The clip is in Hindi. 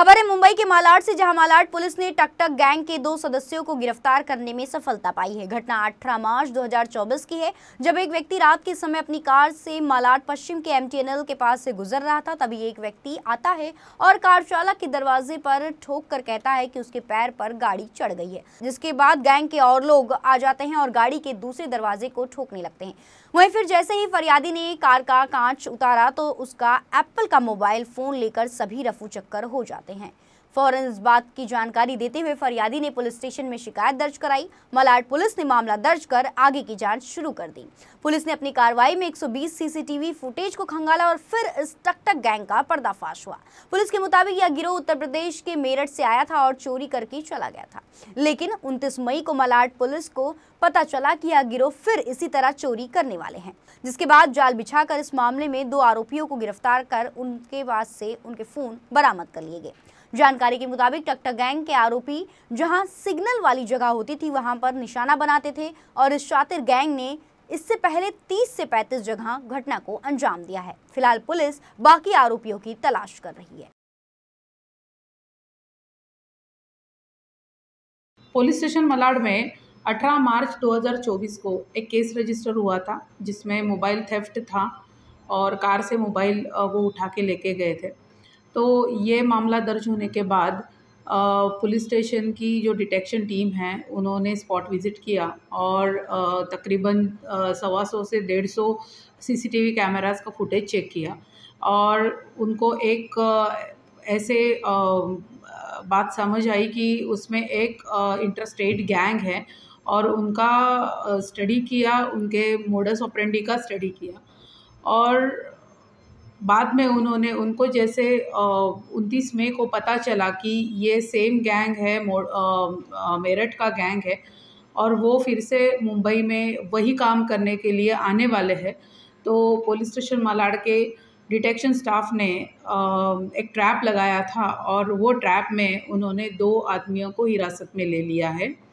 खबर है मुंबई के मालाड से जहां मालाड पुलिस ने टकटक गैंग के दो सदस्यों को गिरफ्तार करने में सफलता पाई है घटना 18 मार्च 2024 की है जब एक व्यक्ति रात के समय अपनी कार से मालाड पश्चिम के एमटीएनएल के पास से गुजर रहा था तभी एक व्यक्ति आता है और कार चालक के दरवाजे पर ठोक कर कहता है कि उसके पैर पर गाड़ी चढ़ गई है जिसके बाद गैंग के और लोग आ जाते हैं और गाड़ी के दूसरे दरवाजे को ठोकने लगते हैं वहीं फिर जैसे ही फरियादी ने कार का कांच उतारा तो उसका एप्पल का मोबाइल फोन लेकर सभी रफू चक्कर हो जाते जाते हैं फौरन इस बात की जानकारी देते हुए फरियादी ने पुलिस स्टेशन में शिकायत दर्ज कराई मलाड पुलिस ने मामला दर्ज कर आगे की जांच शुरू कर दी पुलिस ने अपनी कार्रवाई में 120 सीसीटीवी फुटेज को खंगाला और फिर इस टकटक गैंग का पर्दाफाश हुआ पुलिस के मुताबिक यह गिरोह उत्तर प्रदेश के मेरठ से आया था और चोरी करके चला गया था लेकिन उनतीस मई को मलाड पुलिस को पता चला कि यह गिरोह फिर इसी तरह चोरी करने वाले हैं जिसके बाद जाल बिछाकर इस मामले में दो आरोपियों को गिरफ्तार कर उनके पास से उनके फोन बरामद कर लिए गए जानकारी के मुताबिक टकटक गैंग के आरोपी जहां सिग्नल वाली जगह होती थी वहां पर निशाना बनाते थे और इस शातिर गैंग ने इससे पहले 30 से 35 जगह घटना को अंजाम दिया है फिलहाल पुलिस बाकी आरोपियों की तलाश कर रही है पुलिस स्टेशन मलाड में 18 मार्च 2024 को एक केस रजिस्टर हुआ था जिसमें मोबाइल थेफ्ट था और कार से मोबाइल वो उठा के लेके गए थे तो ये मामला दर्ज होने के बाद पुलिस स्टेशन की जो डिटेक्शन टीम है उन्होंने स्पॉट विज़िट किया और तकरीबन सवा सौ से डेढ़ सौ C C T V cameras का फुटेज चेक किया और उनको एक ऐसे बात समझ आई कि उसमें एक इंटरस्टेट गैंग है और उनका स्टडी किया उनके मोडस ऑपरेंडी का स्टडी किया और बाद में उन्होंने उनको जैसे उनतीस मई को पता चला कि ये सेम गैंग है मेरठ का गैंग है और वो फिर से मुंबई में वही काम करने के लिए आने वाले हैं तो पुलिस स्टेशन मालाड़ के डिटेक्शन स्टाफ ने एक ट्रैप लगाया था और वो ट्रैप में उन्होंने दो आदमियों को हिरासत में ले लिया है